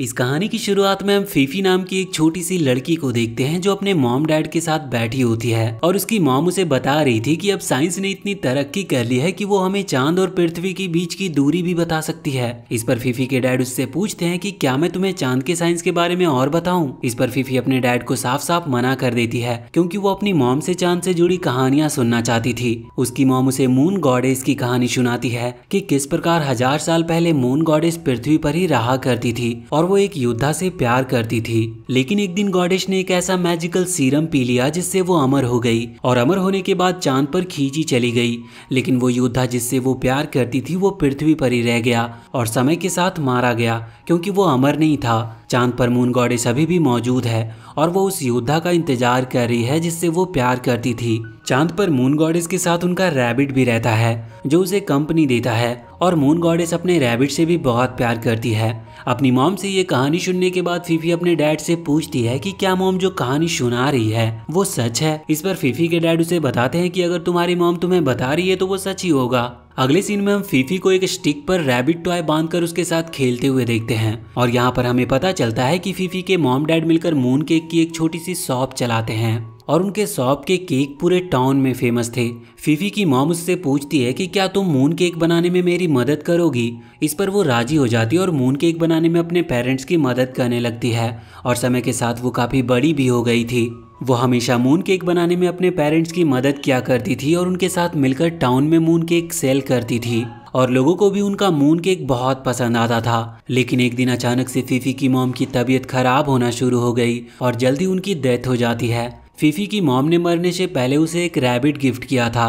इस कहानी की शुरुआत में हम फीफी नाम की एक छोटी सी लड़की को देखते हैं जो अपने मॉम डैड के साथ बैठी होती है और उसकी मॉम उसे बता रही थी कि अब साइंस ने इतनी तरक्की कर ली है कि वो हमें चांद और पृथ्वी के बीच की दूरी भी बता सकती है इस पर फीफी के डैड उससे पूछते हैं कि क्या मैं तुम्हें चांद के साइंस के बारे में और बताऊँ इस पर फीफी अपने डैड को साफ साफ मना कर देती है क्यूँकी वो अपनी मॉम से चांद से जुड़ी कहानियाँ सुनना चाहती थी उसकी मॉम उसे मून गॉडेस की कहानी सुनाती है की किस प्रकार हजार साल पहले मून गॉडेस पृथ्वी पर ही रहा करती थी और और वो एक योद्धा से प्यार करती थी लेकिन एक दिन गॉडेश ने एक ऐसा मैजिकल सीरम पी लिया जिससे वो अमर हो गई और अमर होने के बाद चांद पर खींची चली गई लेकिन वो योद्धा जिससे वो प्यार करती थी वो पृथ्वी पर ही रह गया और समय के साथ मारा गया क्योंकि वो अमर नहीं था चांद पर मून गॉडेस अभी भी मौजूद है और वो उस योद्धा का इंतजार कर रही है जिससे वो प्यार करती थी चांद पर मून गॉडेस के साथ उनका रैबिट भी रहता है जो उसे कंपनी देता है और मून गॉडेस अपने रैबिट से भी बहुत प्यार करती है अपनी मॉम से ये कहानी सुनने के बाद फीफी अपने डैड से पूछती है कि क्या मॉम जो कहानी सुना रही है वो सच है इस पर फीफी के डैड उसे बताते हैं कि अगर तुम्हारी मॉम तुम्हें बता रही है तो वो सच ही होगा अगले सीन में हम फीफी को एक स्टिक पर रैबिट टॉय बांधकर उसके साथ खेलते हुए देखते हैं और यहाँ पर हमें पता चलता है कि फीफी के मॉम डैड मिलकर मून केक की एक छोटी सी शॉप चलाते हैं और उनके शॉप के केक पूरे टाउन में फेमस थे फीफी की मॉम उससे पूछती है कि क्या तुम मून केक बनाने में मेरी मदद करोगी इस पर वो राजी हो जाती है और मून केक बनाने में अपने पेरेंट्स की मदद करने लगती है और समय के साथ वो काफ़ी बड़ी भी हो गई थी वो हमेशा मून केक बनाने में अपने पेरेंट्स की मदद किया करती थी और उनके साथ मिलकर टाउन में मून केक सेल करती थी और लोगों को भी उनका मून केक बहुत पसंद आता था लेकिन एक दिन अचानक से फीफी की मोम की तबीयत खराब होना शुरू हो गई और जल्दी उनकी डेथ हो जाती है फीफी की मॉम ने मरने से पहले उसे एक रैबिट गिफ्ट किया था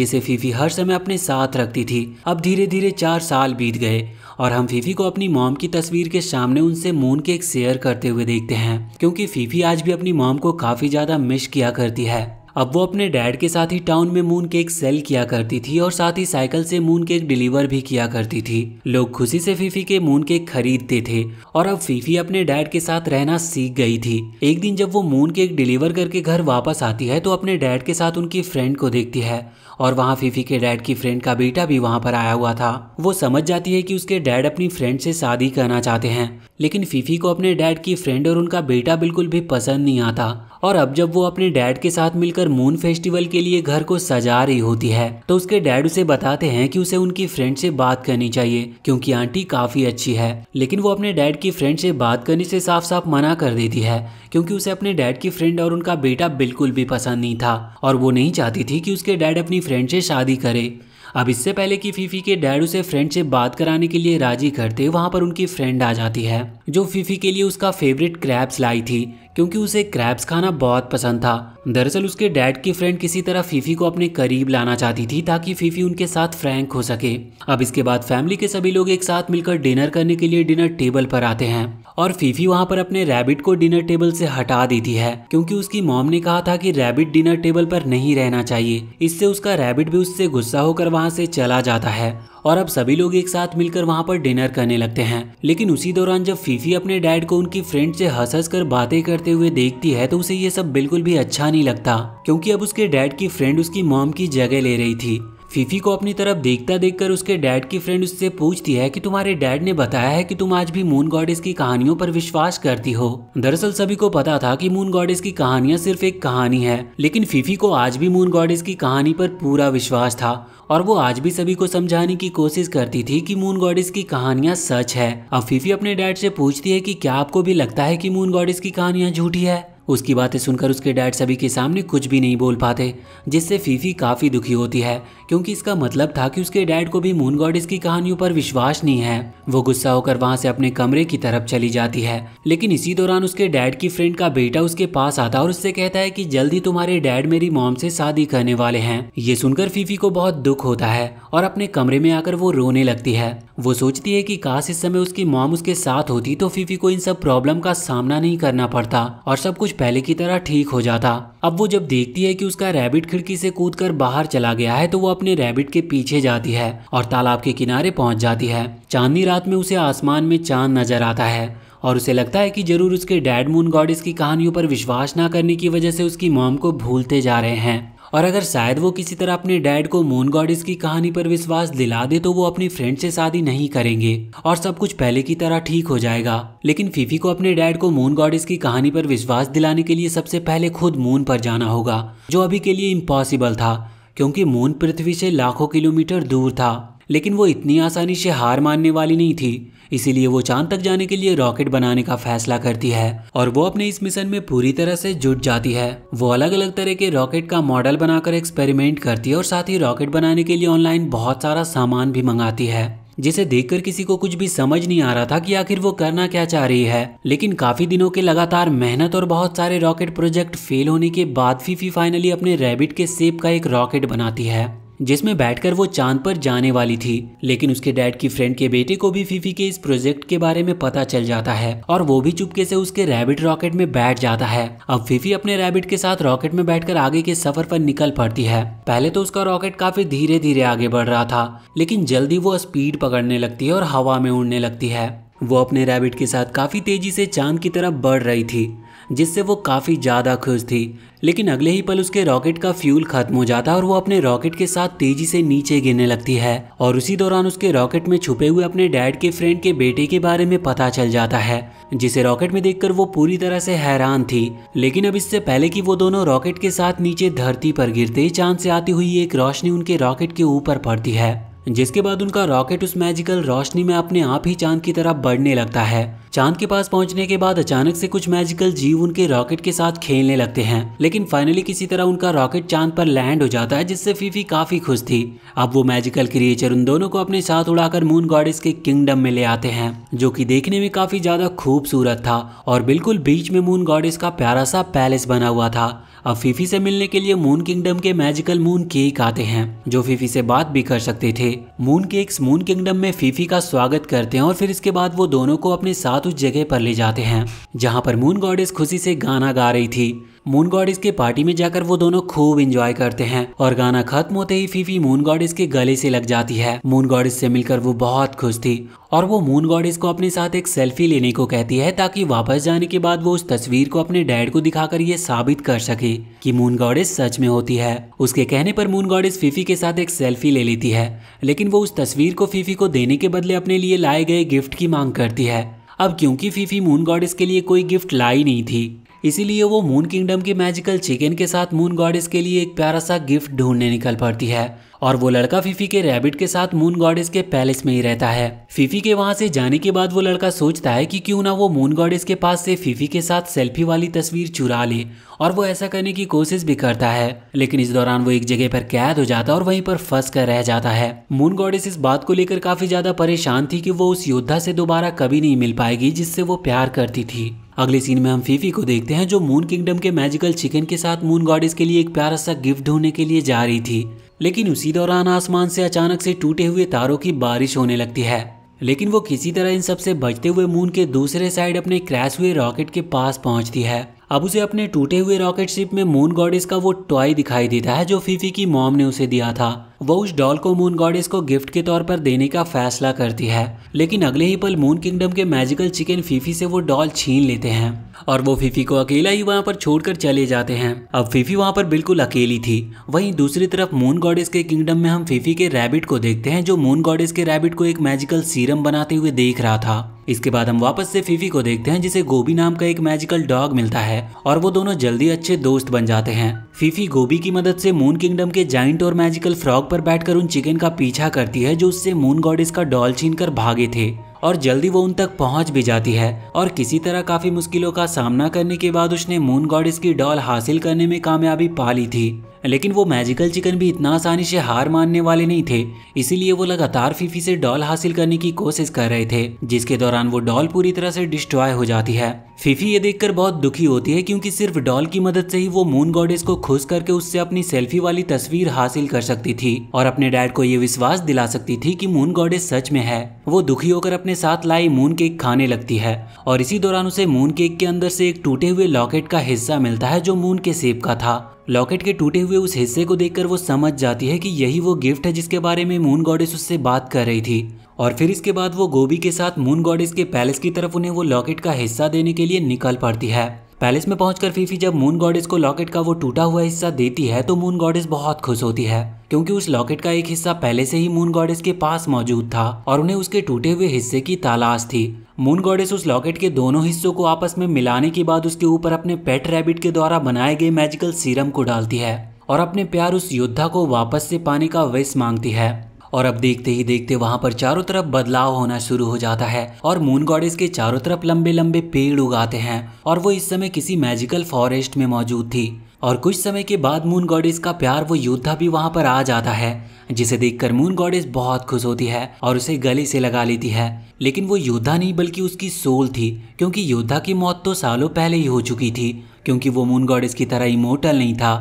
जिसे फीफी हर समय अपने साथ रखती थी अब धीरे धीरे चार साल बीत गए और हम फीफी को अपनी मॉम की तस्वीर के सामने उनसे मून केक शेयर करते हुए देखते हैं क्योंकि फीफी आज भी अपनी मॉम को काफ़ी ज़्यादा मिस किया करती है अब वो अपने डैड के साथ ही टाउन में मून केक सेल किया करती थी और साथ ही साइकिल से मून केक डिलीवर भी किया करती थी लोग खुशी से फीफी के मून केक खरीदते थे और अब फीफी अपने डैड के साथ रहना सीख गई थी एक दिन जब वो मून केक डिलीवर करके घर वापस आती है तो अपने डैड के साथ उनकी फ्रेंड को देखती है और वहाँ फीफी के डैड की फ्रेंड का बेटा भी वहाँ पर आया हुआ था वो समझ जाती है कि उसके डैड अपनी फ्रेंड से शादी करना चाहते हैं लेकिन फीफी को अपने डैड की फ्रेंड और उनका बेटा बिल्कुल भी पसंद नहीं आता और अब जब वो अपने डैड के साथ मिलकर मून फेस्टिवल के लिए घर को सजा रही होती है तो उसके डैड उसे बताते हैं कि उसे उनकी फ्रेंड से बात करनी चाहिए क्योंकि आंटी काफी अच्छी है लेकिन वो अपने डैड की फ्रेंड से बात करने से साफ साफ मना कर देती है क्योंकि उसे अपने डैड की फ्रेंड और उनका बेटा बिल्कुल भी पसंद नहीं था और वो नहीं चाहती थी कि उसके डैड अपनी फ्रेंड से शादी करे अब इससे पहले कि फीफी के डैड उसे फ्रेंड से बात कराने के लिए राजी करते वहां पर उनकी फ्रेंड आ जाती है जो फीफी के लिए उसका फेवरेट क्रैप्स लाई थी क्योंकि उसे क्रैप्स खाना बहुत पसंद था दरअसल उसके डैड की फ्रेंड किसी तरह फीफी को अपने करीब लाना चाहती थी ताकि फीफी उनके साथ फ्रैंक हो सके अब इसके बाद फैमिली के सभी लोग एक साथ मिलकर डिनर करने के लिए डिनर टेबल पर आते हैं और फीफी वहाँ पर अपने रैबिट को डिनर टेबल से हटा देती है क्योंकि उसकी मॉम ने कहा था कि रैबिट डिनर टेबल पर नहीं रहना चाहिए इससे उसका रैबिट भी उससे गुस्सा होकर वहाँ से चला जाता है और अब सभी लोग एक साथ मिलकर वहाँ पर डिनर करने लगते हैं लेकिन उसी दौरान जब फीफी अपने डैड को उनकी फ्रेंड से हंस हंस कर बातें करते हुए देखती है तो उसे ये सब बिल्कुल भी अच्छा नहीं लगता क्योंकि अब उसके डैड की फ्रेंड उसकी मॉम की जगह ले रही थी फीफी को अपनी तरफ देखता देखकर उसके डैड की फ्रेंड उससे पूछती है कि तुम्हारे डैड ने बताया है कि तुम आज भी मून गॉडेस की कहानियों पर विश्वास करती हो दरअसल सभी को पता था कि मून गॉडेस की कहानियां सिर्फ एक कहानी है लेकिन फीफी को आज भी मून गॉडेस की कहानी पर पूरा विश्वास था और वो आज भी सभी को समझाने की कोशिश करती थी कि मून गॉडेस की कहानियां सच है अब फीफी अपने डैड से पूछती है कि क्या आपको भी लगता है कि मून गॉडेस की कहानियां झूठी है उसकी बातें सुनकर उसके डैड सभी के सामने कुछ भी नहीं बोल पाते जिससे फीफी काफ़ी दुखी होती है क्योंकि इसका मतलब था कि उसके डैड को भी मून गॉडेस की कहानियों पर विश्वास नहीं है वो गुस्सा होकर वहाँ से अपने कमरे की तरफ चली जाती है लेकिन इसी दौरान उसके डैड की फ्रेंड का बेटा उसके पास आता और उससे कहता है की जल्दी तुम्हारे डैड मेरी मॉम से शादी करने वाले है ये सुनकर फीफी को बहुत दुख होता है और अपने कमरे में आकर वो रोने लगती है वो सोचती है की काश इस समय उसकी मॉम उसके साथ होती तो फीफी को इन सब प्रॉब्लम का सामना नहीं करना पड़ता और सब कुछ पहले की तरह ठीक हो जाता अब वो जब देखती है कि उसका रैबिट खिड़की से कूदकर बाहर चला गया है तो वो अपने रैबिट के पीछे जाती है और तालाब के किनारे पहुंच जाती है चांदनी रात में उसे आसमान में चांद नजर आता है और उसे लगता है कि जरूर उसके डैड मून गॉडेस की कहानियों पर विश्वास ना करने की वजह से उसकी मॉम को भूलते जा रहे हैं और अगर शायद वो किसी तरह अपने डैड को मून गॉडिस की कहानी पर विश्वास दिला दे तो वो अपनी फ्रेंड से शादी नहीं करेंगे और सब कुछ पहले की तरह ठीक हो जाएगा लेकिन फीफी को अपने डैड को मून गॉडिस की कहानी पर विश्वास दिलाने के लिए सबसे पहले खुद मून पर जाना होगा जो अभी के लिए इम्पॉसिबल था क्योंकि मून पृथ्वी से लाखों किलोमीटर दूर था लेकिन वो इतनी आसानी से हार मानने वाली नहीं थी इसीलिए वो चांद तक जाने के लिए रॉकेट बनाने का फैसला करती है और वो अपने इस मिशन में पूरी तरह से जुट जाती है वो अलग अलग तरह के रॉकेट का मॉडल बनाकर एक्सपेरिमेंट करती है और साथ ही रॉकेट बनाने के लिए ऑनलाइन बहुत सारा सामान भी मंगाती है जिसे देखकर किसी को कुछ भी समझ नहीं आ रहा था कि आखिर वो करना क्या चाह रही है लेकिन काफी दिनों के लगातार मेहनत और बहुत सारे रॉकेट प्रोजेक्ट फेल होने के बाद फीफी फाइनली अपने रैबिट के सेप का एक रॉकेट बनाती है जिसमें बैठकर वो चांद पर जाने वाली थी लेकिन उसके डैड की फ्रेंड के बेटे को भी फीफी के इस प्रोजेक्ट के बारे में पता चल जाता है और वो भी चुपके से उसके रैबिट रॉकेट में बैठ जाता है अब फीफी अपने रैबिट के साथ रॉकेट में बैठकर आगे के सफर पर निकल पड़ती है पहले तो उसका रॉकेट काफी धीरे धीरे आगे बढ़ रहा था लेकिन जल्दी वो स्पीड पकड़ने लगती है और हवा में उड़ने लगती है वो अपने रैबिट के साथ काफी तेजी से चांद की तरफ बढ़ रही थी जिससे वो काफ़ी ज़्यादा खुश थी लेकिन अगले ही पल उसके रॉकेट का फ्यूल खत्म हो जाता है और वो अपने रॉकेट के साथ तेजी से नीचे गिरने लगती है और उसी दौरान उसके रॉकेट में छुपे हुए अपने डैड के फ्रेंड के बेटे के बारे में पता चल जाता है जिसे रॉकेट में देखकर वो पूरी तरह से हैरान थी लेकिन अब इससे पहले कि वो दोनों रॉकेट के साथ नीचे धरती पर गिरते चांद से आती हुई एक रोशनी उनके रॉकेट के ऊपर पड़ती है जिसके बाद उनका रॉकेट उस मैजिकल रोशनी में अपने आप ही चांद की तरफ बढ़ने लगता है चांद के पास पहुंचने के बाद अचानक से कुछ मैजिकल जीव उनके रॉकेट के साथ खेलने लगते हैं लेकिन फाइनली किसी तरह उनका रॉकेट चांद पर लैंड हो जाता है जिससे फीफी काफी खुश थी अब वो मैजिकल क्रिएचर उन दोनों को अपने साथ उड़ाकर मून गॉडेस के किंगडम में ले आते हैं जो कि देखने में काफी ज्यादा खूबसूरत था और बिल्कुल बीच में मून गॉडेस का प्यारा सा पैलेस बना हुआ था अब फीफी से मिलने के लिए मून किंगडम के मैजिकल मून केक आते हैं जो फीफी से बात भी कर सकते थे मून केक्स मून किंगडम में फीफी का स्वागत करते हैं और फिर इसके बाद वो दोनों को अपने साथ उस जगह पर ले जाते हैं जहाँ पर मून गॉडेस खुशी से गाना गा रही थी मून गॉडिस के पार्टी में जाकर वो दोनों खूब इंजॉय करते हैं और गाना खत्म होते ही फीफी मून गॉडिस के गले से लग जाती है मून गॉडिस से मिलकर वो बहुत खुश थी और वो मून गॉडिस को अपने साथ एक सेल्फी लेने को कहती है ताकि वापस जाने के बाद वो उस तस्वीर को अपने डैड को दिखाकर ये साबित कर सके कि मून गॉडिस सच में होती है उसके कहने पर मून गॉडिस फीफी के साथ एक सेल्फी ले लेती है लेकिन वो उस तस्वीर को फीफी को देने के बदले अपने लिए लाए गए गिफ्ट की मांग करती है अब क्योंकि फीफी मून गॉडिस के लिए कोई गिफ्ट लाई नहीं थी इसीलिए वो मून किंगडम की मैजिकल चिकन के साथ मून गॉडेस के लिए एक प्यारा सा गिफ्ट ढूंढने निकल पड़ती है और वो लड़का फिफी के रैबिट के साथ मून गॉडेस के पैलेस में ही रहता है फिफी के वहाँ से जाने के बाद वो लड़का सोचता है कि क्यों ना वो मून गॉडेस के पास से फिफी के साथ सेल्फी वाली तस्वीर चुरा ले और वो ऐसा करने की कोशिश भी करता है लेकिन इस दौरान वो एक जगह पर कैद हो जाता है और वहीं पर फंस कर रह जाता है मून गॉडेस इस बात को लेकर काफी ज्यादा परेशान थी कि वो उस योद्धा से दोबारा कभी नहीं मिल पाएगी जिससे वो प्यार करती थी अगले सीन में हम फीफी को देखते हैं जो मून किंगडम के मैजिकल चिकन के साथ मून गॉडेस के लिए एक प्यारा सा गिफ्ट ढूंढने के लिए जा रही थी लेकिन उसी दौरान आसमान से अचानक से टूटे हुए तारों की बारिश होने लगती है लेकिन वो किसी तरह इन सबसे बचते हुए मून के दूसरे साइड अपने क्रैश हुए रॉकेट के पास पहुंचती है अब उसे अपने टूटे हुए रॉकेट शिप में मून गॉडेस का वो टॉय दिखाई देता है जो फीफी की मॉम ने उसे दिया था वो उस डॉल को मून गॉडेस को गिफ्ट के तौर पर देने का फैसला करती है लेकिन अगले ही पल मून किंगडम के मैजिकल चिकन फीफी से वो डॉल छीन लेते हैं और वो फीफी को अकेला ही वहाँ पर छोड़कर चले जाते हैं अब फीफी वहाँ पर बिल्कुल अकेली थी वहीं दूसरी तरफ मून गॉडेस के किंगडम में हम फीफी के रैबिट को देखते हैं जो मून गॉडेस के रैबिट को एक मैजिकल सीरम बनाते हुए देख रहा था इसके बाद हम वापस से फीफी को देखते हैं जिसे गोभी नाम का एक मैजिकल डॉग मिलता है और वो दोनों जल्दी अच्छे दोस्त बन जाते हैं फीफी गोभी की मदद से मून किंगडम के जाइंट और मैजिकल फ्रॉग रॉक पर बैठकर उन चिकन का पीछा करती है जो उससे मून गॉडिस का डॉल छीन कर भागे थे और जल्दी वो उन तक पहुंच भी जाती है और किसी तरह काफी मुश्किलों का सामना करने के बाद उसने मून गॉडिस की डॉल हासिल करने में कामयाबी पा ली थी लेकिन वो मैजिकल चिकन भी इतना आसानी से हार मानने वाले नहीं थे इसीलिए वो लगातार फीफी से डॉल हासिल करने की कोशिश कर रहे थे जिसके दौरान वो डॉल पूरी तरह से डिस्ट्रॉय हो जाती है फीफी ये देखकर बहुत दुखी होती है क्योंकि सिर्फ डॉल की मदद से ही वो मून गॉडेस को खुश करके उससे अपनी सेल्फी वाली तस्वीर हासिल कर सकती थी और अपने डैड को ये विश्वास दिला सकती थी कि मून गॉडेस सच में है वो दुखी होकर अपने साथ लाई मून केक खाने लगती है और इसी दौरान उसे मून केक के अंदर से एक टूटे हुए लॉकेट का हिस्सा मिलता है जो मून के सेब का था लॉकेट के टूटे हुए उस हिस्से को देखकर वो समझ जाती है कि यही वो गिफ्ट है जिसके बारे में मून गॉडेस उससे बात कर रही थी और फिर इसके बाद वो गोभी के साथ मून गॉडेस के पैलेस की तरफ उन्हें वो लॉकेट का हिस्सा देने के लिए निकल पड़ती है पैलेस में पहुंचकर फीफी जब मून गॉडेस को लॉकेट का वो टूटा हुआ हिस्सा देती है तो मून गॉडेस बहुत खुश होती है क्योंकि उस लॉकेट का एक हिस्सा पहले से ही मून गॉडेस के पास मौजूद था और उन्हें उसके टूटे हुए हिस्से की तलाश थी मून गॉडेस उस लॉकेट के दोनों हिस्सों को आपस में मिलाने के बाद उसके ऊपर अपने पेट रैबिट के द्वारा बनाए गए मैजिकल सीरम को डालती है और अपने प्यार उस योद्धा को वापस से पाने का विश मांगती है और अब देखते ही देखते वहाँ पर चारों तरफ बदलाव होना शुरू हो जाता है और मून गॉडेस के चारों तरफ लंबे लंबे पेड़ उगाते हैं और वो इस समय किसी मैजिकल फॉरेस्ट में मौजूद थी और कुछ समय के बाद मून गॉडेस का प्यार वो योद्धा भी वहाँ पर आ जाता है जिसे देखकर मून गॉडेस बहुत खुश होती है और उसे गले से लगा लेती है लेकिन वो योद्धा नहीं बल्कि उसकी सोल थी क्योंकि योद्धा की मौत तो सालों पहले ही हो चुकी थी क्योंकि वो मून गॉडेस की तरह इमोटल नहीं था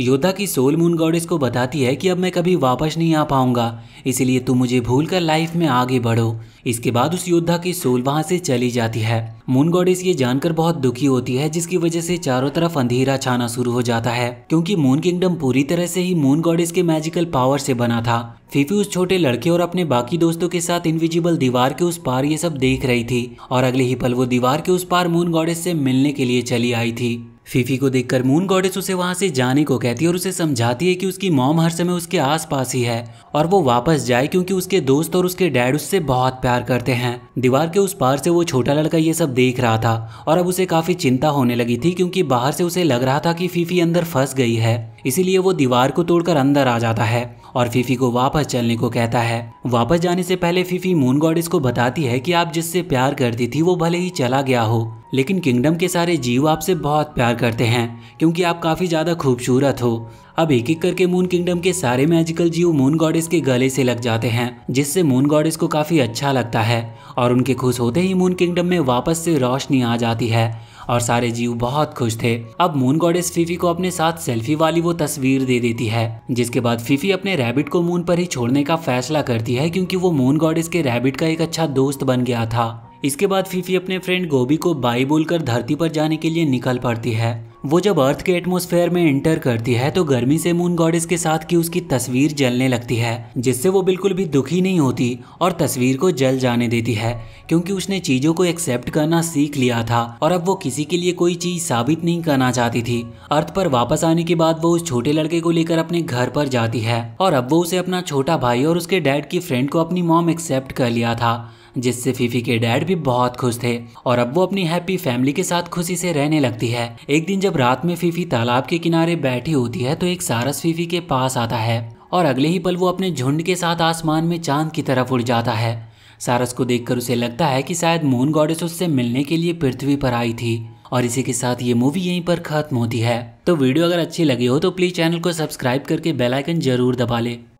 योद्धा की सोल मून गॉडेस को बताती है कि अब मैं कभी वापस नहीं आ पाऊंगा इसलिए तुम मुझे भूल कर लाइफ में आगे बढ़ो इसके बाद उस योद्धा की सोल वहां से चली जाती है मून गॉडेस ये जानकर बहुत दुखी होती है जिसकी वजह से चारों तरफ अंधेरा छाना शुरू हो जाता है क्योंकि मून किंगडम पूरी तरह से ही मून गॉडेस के मैजिकल पावर से बना था फीफी उस छोटे लड़के और अपने बाकी दोस्तों के साथ इनविजिबल दीवार के उस पार ये सब देख रही थी और अगले ही पल वो दीवार के उस पार मून गॉडेस से मिलने के लिए चली आई थी फीफी को देखकर मून गॉडेस उसे वहां से जाने को कहती है और उसे समझाती है कि उसकी मॉम हर समय उसके आसपास ही है और वो वापस जाए क्योंकि उसके दोस्त और उसके डैड उससे बहुत प्यार करते हैं दीवार के उस पार से वो छोटा लड़का ये सब देख रहा था और अब उसे काफी चिंता होने लगी थी क्योंकि बाहर से उसे लग रहा था कि फीफी अंदर फंस गई है इसीलिए वो दीवार को तोड़कर अंदर आ जाता है और फीफी को वापस चलने को कहता है वापस जाने से पहले फीफी मून गॉडेस को बताती है कि आप जिससे प्यार करती थी वो भले ही चला गया हो लेकिन किंगडम के सारे जीव आपसे बहुत प्यार करते हैं क्योंकि आप काफ़ी ज़्यादा खूबसूरत हो अब एक एक करके मून किंगडम के सारे मैजिकल जीव मून गॉडेस के गले से लग जाते हैं जिससे मून गॉडेस को काफी अच्छा लगता है और उनके खुश होते ही मून किंगडम में वापस से रोशनी आ जाती है और सारे जीव बहुत खुश थे अब मून गॉडेस फीफी को अपने साथ सेल्फी वाली वो तस्वीर दे देती है जिसके बाद फीफी अपने रैबिट को मून पर ही छोड़ने का फैसला करती है क्योंकि वो मून गॉडेस के रैबिट का एक अच्छा दोस्त बन गया था इसके बाद फीफी अपने फ्रेंड गोभी को बाई बोलकर धरती पर जाने के लिए निकल पड़ती है वो जब अर्थ के एटमोसफेयर में एंटर करती है तो गर्मी से मून गॉडेस के साथ की उसकी तस्वीर जलने लगती है जिससे वो बिल्कुल भी दुखी नहीं होती और तस्वीर को जल जाने देती है क्योंकि उसने चीजों को एक्सेप्ट करना सीख लिया था और अब वो किसी के लिए कोई चीज साबित नहीं करना चाहती थी अर्थ पर वापस आने के बाद वो उस छोटे लड़के को लेकर अपने घर पर जाती है और अब वो उसे अपना छोटा भाई और उसके डैड की फ्रेंड को अपनी मॉम एक्सेप्ट कर लिया था जिससे फीफी के डैड भी बहुत खुश थे और अब वो अपनी हैप्पी फैमिली के साथ खुशी से रहने लगती है एक दिन जब रात में फीफी तालाब के किनारे बैठी होती है तो एक सारस फीफी के पास आता है और अगले ही पल वो अपने झुंड के साथ आसमान में चांद की तरफ उड़ जाता है सारस को देखकर उसे लगता है कि शायद मून गॉडेस उससे मिलने के लिए पृथ्वी पर आई थी और इसी के साथ ये मूवी यहीं पर खत्म होती है तो वीडियो अगर अच्छी लगी हो तो प्लीज़ चैनल को सब्सक्राइब करके बेल आइकन जरूर दबा ले